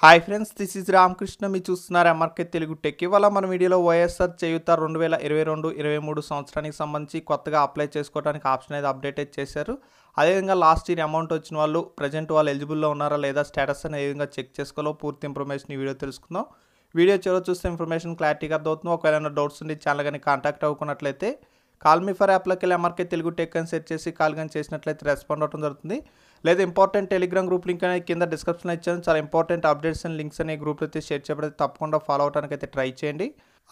hi friends this is Ramakrishna మీరు చూస్తున్నారు MRK Telugu tech ఇవాళ మన వీడియోలో వైఎస్ఆర్ చేయుత రెండు వేల ఇరవై రెండు ఇరవై మూడు సంవత్సరానికి సంబంధించి కొత్తగా అప్లై చేసుకోవడానికి ఆప్షన్ అయితే అప్డేటెడ్ చేశారు అదేవిధంగా లాస్ట్ ఇయర్ అమౌంట్ వచ్చిన వాళ్ళు ప్రజెంట్ వాళ్ళు ఎలిజిబుల్లో ఉన్నారా లేదా స్టేటస్ అని ఏ విధంగా చెక్ చేసుకోవాలో పూర్తి ఇన్ఫర్మేషన్ ఈ వీడియో తెలుసుకుందాం వీడియో చివరి చూస్తే ఇన్ఫర్మేషన్ క్లారిటీగా అర్థమవుతుంది ఒకవేళ డౌట్స్ ఉండి ఛానల్ కానీ కాంటాక్ట్ అవ్వకున్నట్లయితే కాల్మిఫర్ ఫర్ యాప్లోకి వెళ్ళి ఎంఆర్కే తెలుగు టెక్ అని సెర్చ్ చేసి కాల్ కానీ చేసినట్లయితే రెస్పాండ్ అవ్వడం జరుగుతుంది లేదా ఇంపార్టెంట్ టెలిగ్రామ్ గ్రూప్ లింక్ అనేది కింద డిస్క్రిప్షన్లో ఇచ్చాను చాలా ఇంపార్టెంట్ అప్డేట్స్ అండ్ లింక్స్ అనే గ్రూప్లో అయితే షేర్ చేయబడి తప్పకుండా ఫాలో అవడానికి అయితే ట్రై చేయండి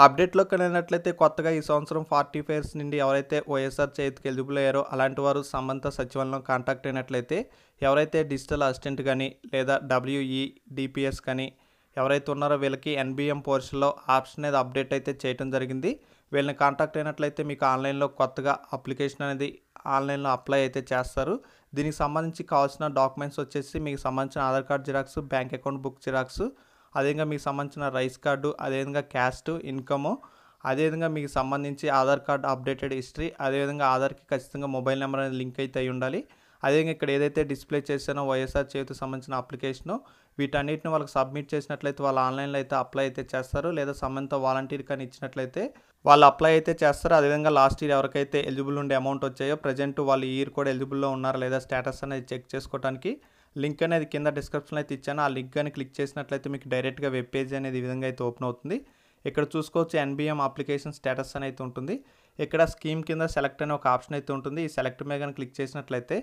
అప్డేట్లోకి వెళ్ళినట్లయితే కొత్తగా ఈ సంవత్సరం ఫార్టీ ఫైర్స్ నుండి ఎవరైతే వైఎస్ఆర్ చేతికి ఎలిజిబుల్ అయ్యారో అలాంటి వారు సంబంధ సచివాలయం కాంటాక్ట్ అయినట్లయితే ఎవరైతే డిజిటల్ అసిస్టెంట్ కానీ లేదా డబ్ల్యూఈ డిపిఎస్ కానీ ఎవరైతే ఉన్నారో వీళ్ళకి ఎన్బిఎం పోర్షన్లో ఆప్షన్ అనేది అప్డేట్ అయితే చేయడం జరిగింది వీళ్ళని కాంటాక్ట్ అయినట్లయితే మీకు ఆన్లైన్లో కొత్తగా అప్లికేషన్ అనేది ఆన్లైన్లో అప్లై అయితే చేస్తారు దీనికి సంబంధించి కావాల్సిన డాక్యుమెంట్స్ వచ్చేసి మీకు సంబంధించిన Aadhaar card xerox bank account book xerox అదేవిధంగా మీకు సంబంధించిన రైస్ కార్డు అదేవిధంగా క్యాస్ట్ ఇన్కము అదేవిధంగా మీకు సంబంధించి ఆధార్ కార్డ్ అప్డేటెడ్ హిస్టరీ అదేవిధంగా ఆధార్కి ఖచ్చితంగా మొబైల్ నెంబర్ అనేది లింక్ అయితే అయి ఉండాలి అదేవిధంగా ఇక్కడ ఏదైతే డిస్ప్లే చేసానో వైఎస్ఆర్ చేతికి సంబంధించిన అప్లికేషను వీటన్నిటిని వాళ్ళకి సబ్మిట్ చేసినట్లయితే వాళ్ళు ఆన్లైన్లో అయితే అప్లై అయితే చేస్తారు లేదా సంబంధిత వాలంటీర్ కానీ ఇచ్చినట్లయితే వాళ్ళు అప్లై అయితే చేస్తారు అదేవిధంగా లాస్ట్ ఇయర్ ఎవరికైతే ఎలిజిబుల్ ఉండే అమౌంట్ వచ్చాయో ప్రజెంట్ వాళ్ళు ఇయర్ కూడా ఎలిజిబుల్లో ఉన్నారా లేదా స్టేటస్ అనేది చెక్ చేసుకోవడానికి లింక్ అనేది కింద డిస్క్రిప్షన్లో అయితే ఇచ్చాను ఆ లింక్ కానీ క్లిక్ చేసినట్లయితే మీకు డైరెక్ట్గా వెబ్ పేజ్ అనేది ఈ విధంగా అయితే ఓపెన్ అవుతుంది ఇక్కడ చూసుకోవచ్చు ఎన్బిఎం అప్లికేషన్ స్టేటస్ అని అయితే ఉంటుంది ఇక్కడ స్కీమ్ కింద సెలెక్ట్ అనే ఒక ఆప్షన్ అయితే ఉంటుంది ఈ సెలెక్ట్ మీద కానీ క్లిక్ చేసినట్లయితే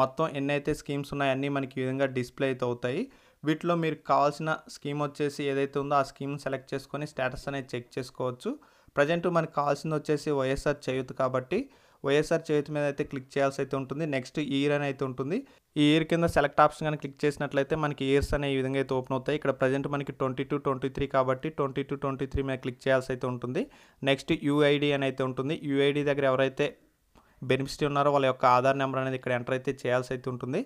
మొత్తం ఎన్ని అయితే స్కీమ్స్ ఉన్నాయో అన్నీ మనకి ఈ విధంగా డిస్ప్లే అయితే అవుతాయి వీటిలో మీరు కావాల్సిన స్కీమ్ వచ్చేసి ఏదైతే ఉందో ఆ స్కీమ్ సెలెక్ట్ చేసుకొని స్టేటస్ అనేది చెక్ చేసుకోవచ్చు ప్రజెంట్ మనకి కావాల్సింది వచ్చేసి వైఎస్ఆర్ చేయూత్ కాబట్టి వైఎస్ఆర్ చేయుత్ మీద అయితే క్లిక్ చేయాల్సి అయితే ఉంటుంది నెక్స్ట్ ఇయర్ అని అయితే ఉంటుంది ఈ ఇయర్ కింద సెలెక్ట్ ఆప్షన్ కానీ క్లిక్ చేసినట్లయితే మనకి ఇయర్స్ అనే ఈ విధంగా అయితే ఓపెన్ అవుతాయి ఇక్కడ ప్రజెంట్ మనకి ట్వంటీ టూ ట్వంటీ త్రీ కాబట్టి ట్వంటీ టూ ట్వంటీ త్రీ మీద క్లిక్ చేయాల్సి అయితే ఉంటుంది నెక్స్ట్ యూఐడి అని అయితే ఉంటుంది యూఐడి దగ్గర ఎవరైతే బెనిఫిషరీ ఉన్నారో వాళ్ళ యొక్క ఆధార్ నెంబర్ అనేది ఇక్కడ ఎంటర్ అయితే చేయాల్సి అయితే ఉంటుంది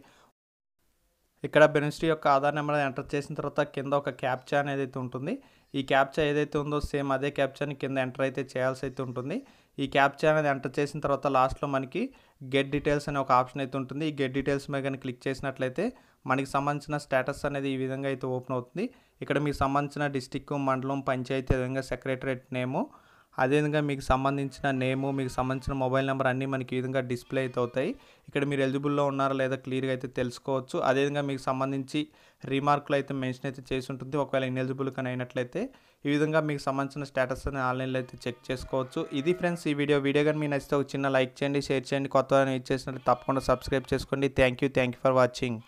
ఇక్కడ బెనిఫిషరీ యొక్క ఆధార్ నెంబర్ ఎంటర్ చేసిన తర్వాత కింద ఒక క్యాప్చా అనేది అయితే ఉంటుంది ఈ క్యాప్చర్ ఏదైతే ఉందో సేమ్ అదే క్యాప్చర్ని కింద ఎంటర్ అయితే చేయాల్సి అయితే ఉంటుంది ఈ క్యాప్చర్ అనేది ఎంటర్ చేసిన తర్వాత లాస్ట్లో మనకి గెట్ డీటెయిల్స్ అనే ఒక ఆప్షన్ అయితే ఉంటుంది ఈ గెట్ డీటెయిల్స్ మీద కానీ క్లిక్ చేసినట్లయితే మనకి సంబంధించిన స్టేటస్ అనేది ఈ విధంగా అయితే ఓపెన్ అవుతుంది ఇక్కడ మీకు సంబంధించిన డిస్టిక్ మండలం పంచాయతీ విధంగా సెక్రటరేట్ నేము అదేవిధంగా మీకు సంబంధించిన నేము మీకు సంబంధించిన మొబైల్ నెంబర్ అన్నీ మనకి ఈ విధంగా డిస్ప్లే అయితే అవుతాయి ఇక్కడ మీరు ఎలిజిబుల్లో ఉన్నారా లేదా క్లియర్గా అయితే తెలుసుకోవచ్చు అదేవిధంగా మీకు సంబంధించి రీమార్కులు అయితే మెన్షన్ అయితే చేసి ఉంటుంది ఒకవేళ ఇన్ఎలిజిబుల్ కానీ అయినట్లయితే ఈ విధంగా మీకు సంబంధించిన స్టేటస్ అని ఆన్లైన్లో అయితే చెక్ చేసుకోవచ్చు ఇది ఫ్రెండ్స్ ఈ వీడియో వీడియో కానీ మీకు నచ్చితే ఒక చిన్న లైక్ చేయండి షేర్ చేయండి కొత్త ఇచ్చేసినట్టు తప్పకుండా సబ్స్క్రైబ్ చేసుకోండి thank you thank you for watching